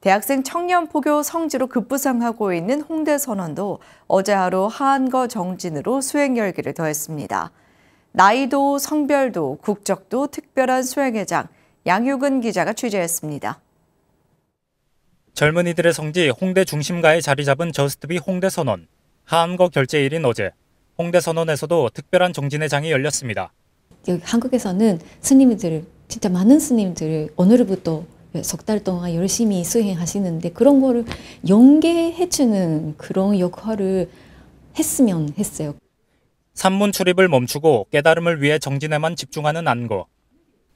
대학생 청년 포교 성지로 급부상하고 있는 홍대 선언도 어제 하루 하한거 정진으로 수행 열기를 더했습니다. 나이도 성별도 국적도 특별한 수행회장 양유근 기자가 취재했습니다. 젊은이들의 성지 홍대 중심가에 자리 잡은 저스트비 홍대 선언. 하한거 결제일인 어제 홍대 선언에서도 특별한 정진회장이 열렸습니다. 여기 한국에서는 스님들 진짜 많은 스님들 오늘부터 석달 동안 열심히 수행하시는데 그런 거를 연계해주는 그런 역할을 했으면 했어요. 산문 출입을 멈추고 깨달음을 위해 정진에만 집중하는 안거.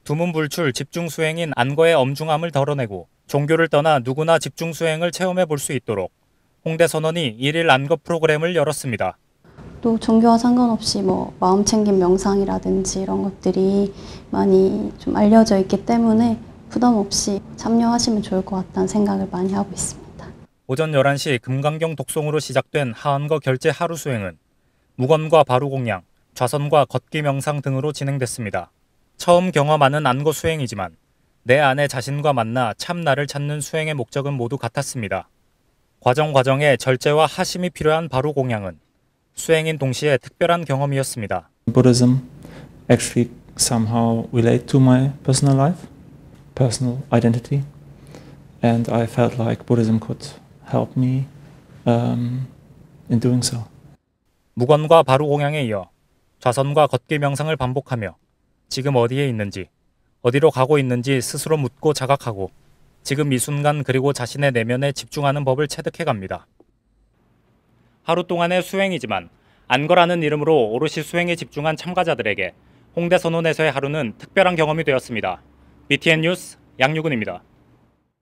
두문불출 집중 수행인 안거의 엄중함을 덜어내고 종교를 떠나 누구나 집중 수행을 체험해 볼 수 있도록 홍대 선원이 1일 안거 프로그램을 열었습니다. 또 종교와 상관없이 뭐 마음 챙김 명상이라든지 이런 것들이 많이 좀 알려져 있기 때문에 부담 없이 참여하시면 좋을 것 같다는 생각을 많이 하고 있습니다. 오전 11시 금강경 독송으로 시작된 하안거 결제 하루 수행은 무건과 바루 공양, 좌선과 걷기 명상 등으로 진행됐습니다. 처음 경험하는 안거 수행이지만 내 안에 자신과 만나 참나를 찾는 수행의 목적은 모두 같았습니다. 과정 과정에 절제와 하심이 필요한 바루 공양은 수행인 동시에 특별한 경험이었습니다. Buddhism actually somehow relate to my personal life. personal identity, and I felt like Buddhism could help me um, in doing so. 무관과 바로 공양에 이어 좌선과 걷기 명상을 반복하며 지금 어디에 있는지, 어디로 가고 있는지 스스로 묻고 자각하고 지금 이 순간 그리고 자신의 내면에 집중하는 법을 체득해 갑니다. 하루 동안의 수행이지만 안거라는 이름으로 오롯이 수행에 집중한 참가자들에게 홍대 선원에서의 하루는 특별한 경험이 되었습니다. BTN 뉴스 양유근입니다.